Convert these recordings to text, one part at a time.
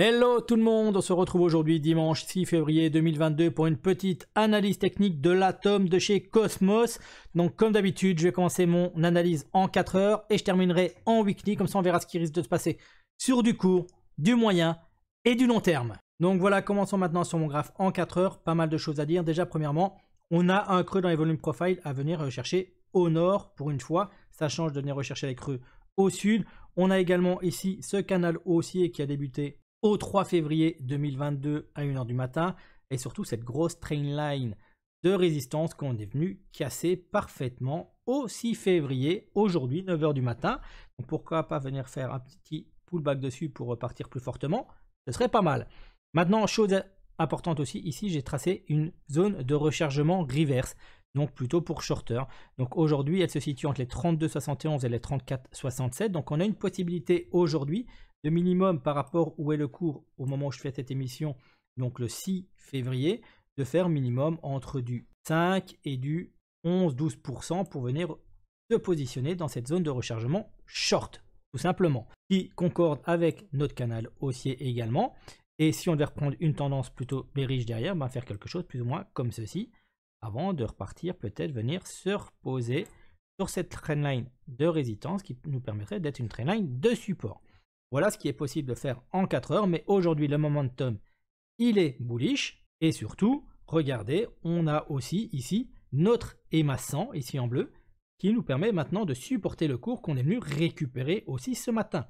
Hello tout le monde, on se retrouve aujourd'hui dimanche 6 février 2022 pour une petite analyse technique de l'atome de chez Cosmos. Donc comme d'habitude, je vais commencer mon analyse en 4 heures et je terminerai en weekly, comme ça on verra ce qui risque de se passer sur du court, du moyen et du long terme. Donc voilà, commençons maintenant sur mon graphe en 4 heures, pas mal de choses à dire. Déjà premièrement, on a un creux dans les volumes profile à venir rechercher au nord pour une fois, ça change de venir rechercher les creux au sud. On a également ici ce canal haussier qui a débuté au 3 février 2022 à 1h du matin, et surtout cette grosse train line de résistance qu'on est venu casser parfaitement au 6 février, aujourd'hui 9h du matin. Donc pourquoi pas venir faire un petit pullback dessus pour repartir plus fortement Ce serait pas mal. Maintenant, chose importante aussi, ici j'ai tracé une zone de rechargement reverse, donc plutôt pour shorter. Donc aujourd'hui, elle se situe entre les 32,71 et les 34,67. Donc on a une possibilité aujourd'hui de minimum par rapport où est le cours au moment où je fais cette émission, donc le 6 février, de faire minimum entre du 5 et du 11-12% pour venir se positionner dans cette zone de rechargement short, tout simplement, qui concorde avec notre canal haussier également. Et si on devait reprendre une tendance plutôt bearish derrière, ben faire quelque chose plus ou moins comme ceci, avant de repartir peut-être venir se reposer sur cette trendline de résistance qui nous permettrait d'être une trendline de support. Voilà ce qui est possible de faire en 4 heures, mais aujourd'hui le momentum, il est bullish. Et surtout, regardez, on a aussi ici notre EMA 100, ici en bleu, qui nous permet maintenant de supporter le cours qu'on est venu récupérer aussi ce matin.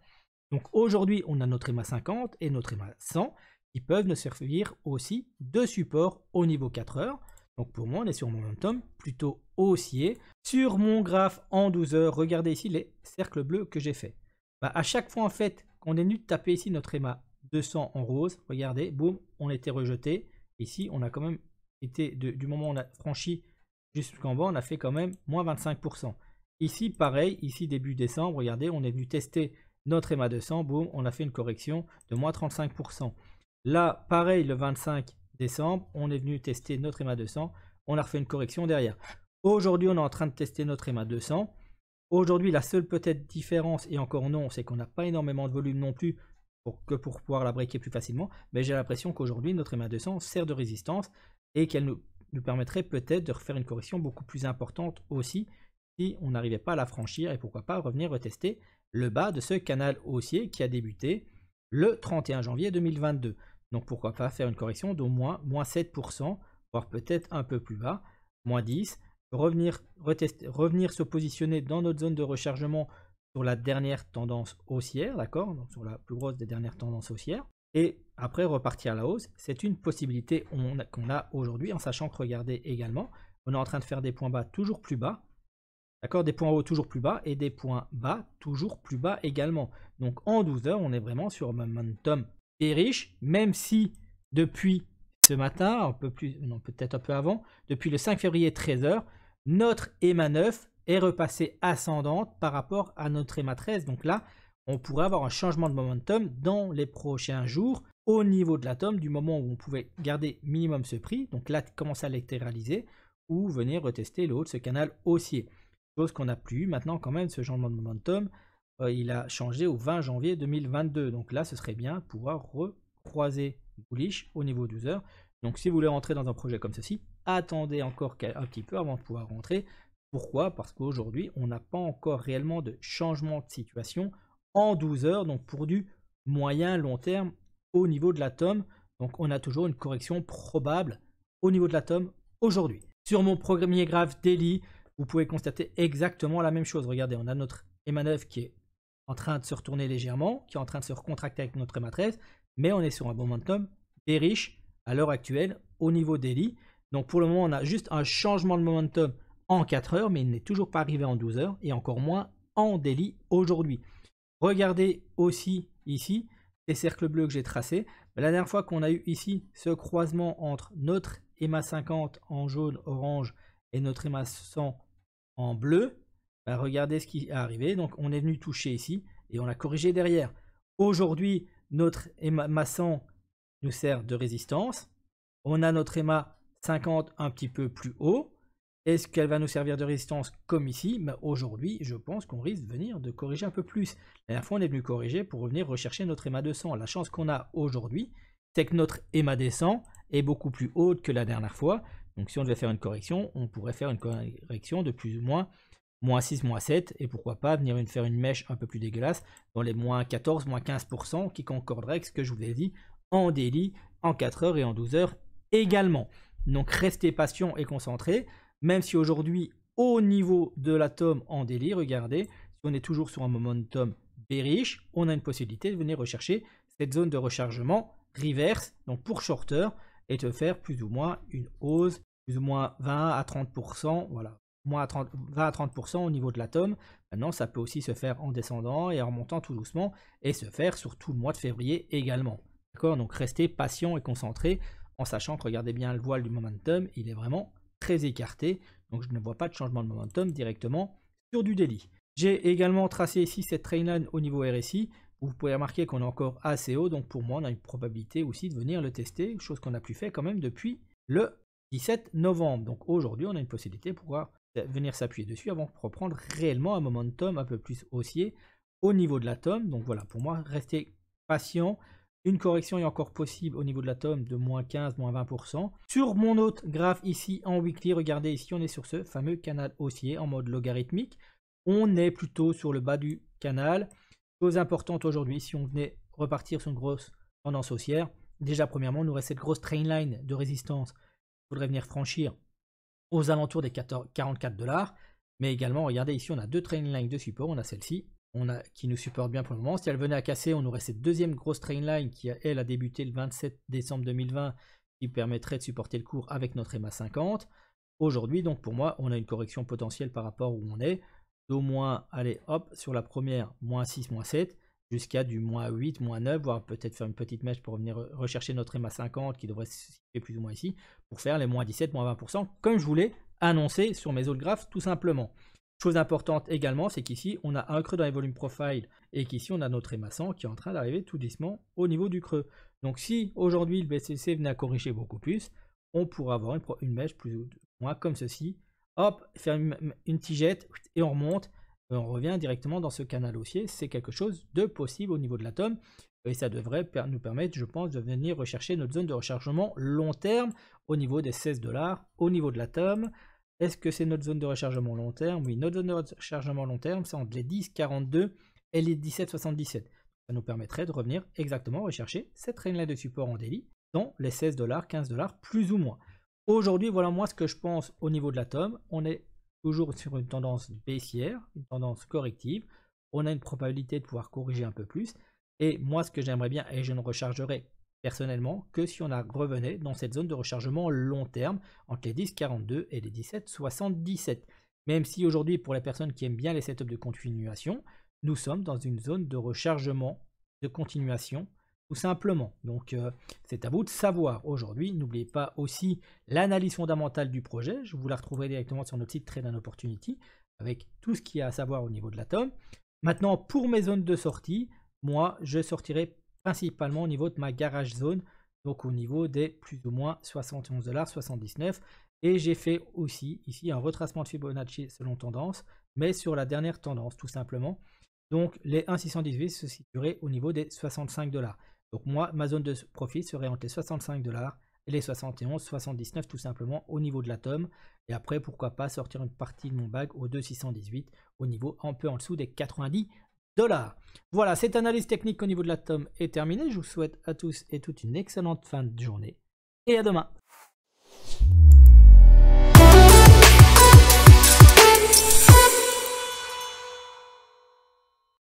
Donc aujourd'hui, on a notre EMA 50 et notre EMA 100 qui peuvent nous servir aussi de support au niveau 4 heures. Donc pour moi, on est sur un momentum plutôt haussier. Sur mon graphe en 12 heures, regardez ici les cercles bleus que j'ai faits. Bah, à chaque fois en fait on est venu taper ici notre EMA 200 en rose, regardez, boum, on était rejeté. Ici, on a quand même été, du moment où on a franchi jusqu'en bas, on a fait quand même moins 25%. Ici, pareil, ici début décembre, regardez, on est venu tester notre EMA 200, boum, on a fait une correction de moins 35%. Là, pareil, le 25 décembre, on est venu tester notre EMA 200, on a refait une correction derrière. Aujourd'hui, on est en train de tester notre EMA 200. Aujourd'hui, la seule peut-être différence, et encore non, c'est qu'on n'a pas énormément de volume non plus pour que pour pouvoir la briquer plus facilement, mais j'ai l'impression qu'aujourd'hui, notre MA200 sert de résistance et qu'elle nous, permettrait peut-être de refaire une correction beaucoup plus importante aussi si on n'arrivait pas à la franchir et pourquoi pas revenir retester le bas de ce canal haussier qui a débuté le 31 janvier 2022. Donc pourquoi pas faire une correction d'au moins moins 7%, voire peut-être un peu plus bas, moins 10, revenir, revenir se positionner dans notre zone de rechargement sur la dernière tendance haussière, d'accord Donc sur la plus grosse des dernières tendances haussières. Et après repartir à la hausse, c'est une possibilité qu'on a, aujourd'hui, en sachant que regardez également, on est en train de faire des points bas toujours plus bas, d'accord Des points hauts toujours plus bas et des points bas toujours plus bas également. Donc en 12 heures, on est vraiment sur un momentum et riche, même si depuis ce matin, un peu plus, non peut-être un peu avant, depuis le 5 février 13h, notre EMA 9 est repassée ascendante par rapport à notre EMA 13. Donc là, on pourrait avoir un changement de momentum dans les prochains jours au niveau de l'atome du moment où on pouvait garder minimum ce prix, donc là commencer à latéraliser ou venir retester le haut de ce canal haussier. Chose qu'on n'a plus eu maintenant quand même ce changement de momentum, euh, il a changé au 20 janvier 2022. Donc là ce serait bien pouvoir recroiser bullish au niveau 12 heures donc si vous voulez rentrer dans un projet comme ceci, attendez encore un petit peu avant de pouvoir rentrer. Pourquoi Parce qu'aujourd'hui, on n'a pas encore réellement de changement de situation en 12 heures, donc pour du moyen long terme au niveau de l'atome. Donc on a toujours une correction probable au niveau de l'atome aujourd'hui. Sur mon premier graphe daily, vous pouvez constater exactement la même chose. Regardez, on a notre EMA 9 qui est en train de se retourner légèrement, qui est en train de se recontracter avec notre m 13, mais on est sur un bon momentum riche à l'heure actuelle au niveau des Donc pour le moment, on a juste un changement de momentum en 4 heures, mais il n'est toujours pas arrivé en 12 heures et encore moins en délit aujourd'hui. Regardez aussi ici les cercles bleus que j'ai tracés. La dernière fois qu'on a eu ici ce croisement entre notre EMA 50 en jaune orange et notre EMA 100 en bleu, bah, regardez ce qui est arrivé. Donc on est venu toucher ici et on a corrigé derrière. Aujourd'hui, notre EMA 100 nous sert de résistance. On a notre EMA 50 un petit peu plus haut. Est-ce qu'elle va nous servir de résistance comme ici Mais ben, Aujourd'hui, je pense qu'on risque de venir de corriger un peu plus. La dernière fois, on est venu corriger pour venir rechercher notre EMA 200. La chance qu'on a aujourd'hui, c'est que notre EMA descend est beaucoup plus haute que la dernière fois. Donc si on devait faire une correction, on pourrait faire une correction de plus ou moins moins 6, moins 7, et pourquoi pas venir une, faire une mèche un peu plus dégueulasse dans les moins 14, moins 15%, qui concorderait avec ce que je vous ai dit en délit en 4 heures et en 12 heures également. Donc restez patient et concentré, même si aujourd'hui, au niveau de l'atome en délit regardez, si on est toujours sur un momentum bearish, on a une possibilité de venir rechercher cette zone de rechargement reverse, donc pour shorter, et de faire plus ou moins une hausse, plus ou moins 20 à 30%, voilà, moins à 30, 20 à 30% au niveau de l'atome tome. Maintenant, ça peut aussi se faire en descendant et en remontant tout doucement, et se faire sur tout le mois de février également. D'accord Donc restez patient et concentré en sachant que regardez bien le voile du momentum, il est vraiment très écarté. Donc je ne vois pas de changement de momentum directement sur du daily J'ai également tracé ici cette train line au niveau RSI. Vous pouvez remarquer qu'on est encore assez haut, donc pour moi on a une probabilité aussi de venir le tester, chose qu'on a plus fait quand même depuis le 17 novembre. Donc aujourd'hui on a une possibilité de pouvoir venir s'appuyer dessus avant de reprendre réellement un momentum un peu plus haussier au niveau de l'atome. Donc voilà, pour moi, restez patient, une correction est encore possible au niveau de l'atome de moins 15, moins 20%. Sur mon autre graphe ici en weekly, regardez ici, on est sur ce fameux canal haussier en mode logarithmique. On est plutôt sur le bas du canal. Chose importante aujourd'hui, si on venait repartir sur une grosse tendance haussière, déjà premièrement, on nous reste cette grosse train line de résistance qu'il faudrait venir franchir aux alentours des 44 dollars. Mais également, regardez ici, on a deux train lines de support. On a celle-ci qui nous supporte bien pour le moment. Si elle venait à casser, on aurait cette deuxième grosse train line qui, elle, a débuté le 27 décembre 2020, qui permettrait de supporter le cours avec notre EMA 50. Aujourd'hui, donc pour moi, on a une correction potentielle par rapport où on est, d'au moins, aller hop, sur la première, moins 6, moins 7, jusqu'à du moins 8, moins 9, voire peut-être faire une petite mèche pour venir rechercher notre EMA 50 qui devrait se situer plus ou moins ici, pour faire les moins 17, moins 20%, comme je voulais annoncer sur mes autres graphes, tout simplement. Chose importante également, c'est qu'ici, on a un creux dans les volumes profile et qu'ici, on a notre émassant qui est en train d'arriver tout doucement au niveau du creux. Donc si aujourd'hui, le BCC venait à corriger beaucoup plus, on pourrait avoir une, mèche plus ou moins comme ceci. Hop, faire une, tigette et on remonte. Euh, on revient directement dans ce canal haussier. C'est quelque chose de possible au niveau de l'atome. Et ça devrait nous permettre, je pense, de venir rechercher notre zone de rechargement long terme au niveau des 16 dollars, au niveau de l'atome. Est-ce que c'est notre zone de rechargement long terme Oui, notre zone de rechargement long terme, c'est entre les 10,42 et les 17,77. Ça nous permettrait de revenir exactement rechercher cette règle-là de support en délit dans les 16 dollars, 15 dollars, plus ou moins. Aujourd'hui, voilà moi ce que je pense au niveau de l'atome. On est toujours sur une tendance baissière, une tendance corrective. On a une probabilité de pouvoir corriger un peu plus. Et moi, ce que j'aimerais bien, et je ne rechargerai personnellement que si on revenait dans cette zone de rechargement long terme entre les 10,42 et les 17,77. Même si aujourd'hui, pour les personnes qui aiment bien les setups de continuation, nous sommes dans une zone de rechargement de continuation tout simplement. Donc euh, c'est à vous de savoir aujourd'hui. N'oubliez pas aussi l'analyse fondamentale du projet. Je vous la retrouverai directement sur notre site Trade and Opportunity avec tout ce qu'il y a à savoir au niveau de l'atome. Maintenant, pour mes zones de sortie, moi, je sortirai principalement au niveau de ma garage zone, donc au niveau des plus ou moins 71,79$. Et j'ai fait aussi ici un retracement de Fibonacci selon tendance, mais sur la dernière tendance tout simplement. Donc les 1,618 se situeraient au niveau des 65$. Donc moi, ma zone de profit serait entre les 65$ et les 71,79$ tout simplement au niveau de l'atome Et après, pourquoi pas sortir une partie de mon bag au 2,618 au niveau un peu en dessous des 90 voilà, cette analyse technique au niveau de l'atome est terminée. Je vous souhaite à tous et toutes une excellente fin de journée et à demain.